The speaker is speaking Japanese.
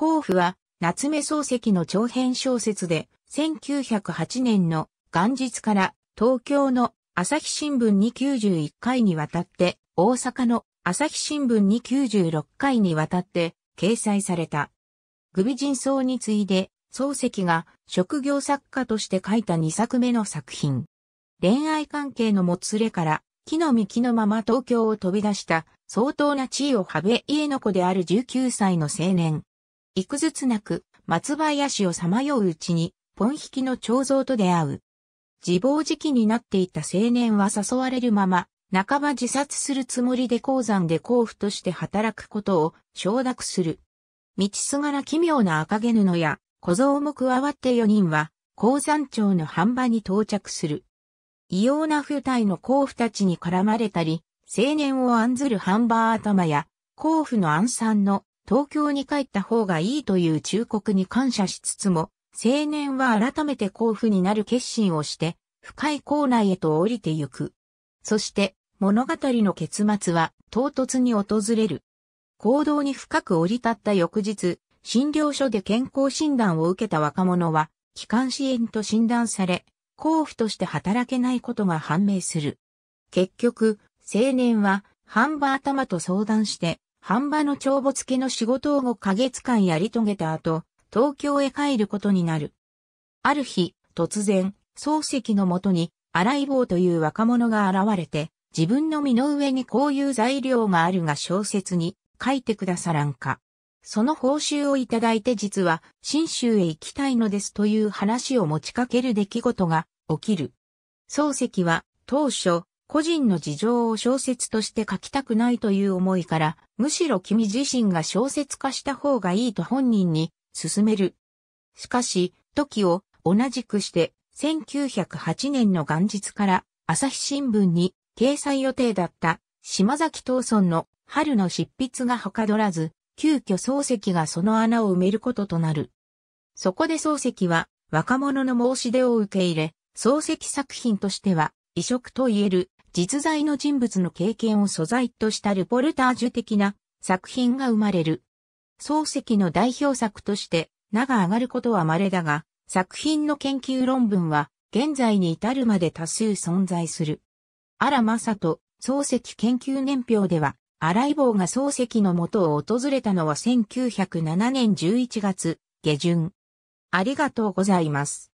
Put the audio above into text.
甲府は夏目漱石の長編小説で、1908年の元日から東京の朝日新聞に91回にわたって、大阪の朝日新聞に96回にわたって掲載された。グビ人僧に次いで、漱石が職業作家として書いた2作目の作品。恋愛関係のもつれから、木の幹のまま東京を飛び出した相当な地位をハベ家の子である19歳の青年、幾つなく松林をさまよううちに、ポン引きの彫像と出会う。自暴自棄になっていた青年は誘われるまま、半ば自殺するつもりで鉱山で甲府として働くことを承諾する。道すがら奇妙な赤毛布や小僧も加わって4人は鉱山町の半場に到着する。異様な風体の甲府たちに絡まれたり、青年を案ずる半場頭や甲府の暗算の東京に帰った方がいいという忠告に感謝しつつも、青年は改めて甲府になる決心をして、深い校内へと降りてゆく。そして、物語の結末は唐突に訪れる。行動に深く降り立った翌日、診療所で健康診断を受けた若者は、気管支炎と診断され、交付として働けないことが判明する。結局、青年は、ハンバー頭と相談して、半場の帳簿付けの仕事を5ヶ月間やり遂げた後、東京へ帰ることになる。ある日、突然、漱石のもとに、荒井坊という若者が現れて、自分の身の上にこういう材料があるが小説に書いてくださらんか。その報酬をいただいて実は、新州へ行きたいのですという話を持ちかける出来事が起きる。漱石は、当初、個人の事情を小説として書きたくないという思いから、むしろ君自身が小説化した方がいいと本人に勧める。しかし、時を同じくして、1908年の元日から朝日新聞に掲載予定だった島崎東村の春の執筆がはかどらず、急遽漱石がその穴を埋めることとなる。そこで漱石は若者の申し出を受け入れ、漱石作品としては異色と言える実在の人物の経験を素材としたルポルタージュ的な作品が生まれる。漱石の代表作として名が上がることは稀だが、作品の研究論文は現在に至るまで多数存在する。荒正人、漱石研究年表では、荒井坊が漱石の元を訪れたのは1907年11月下旬。ありがとうございます。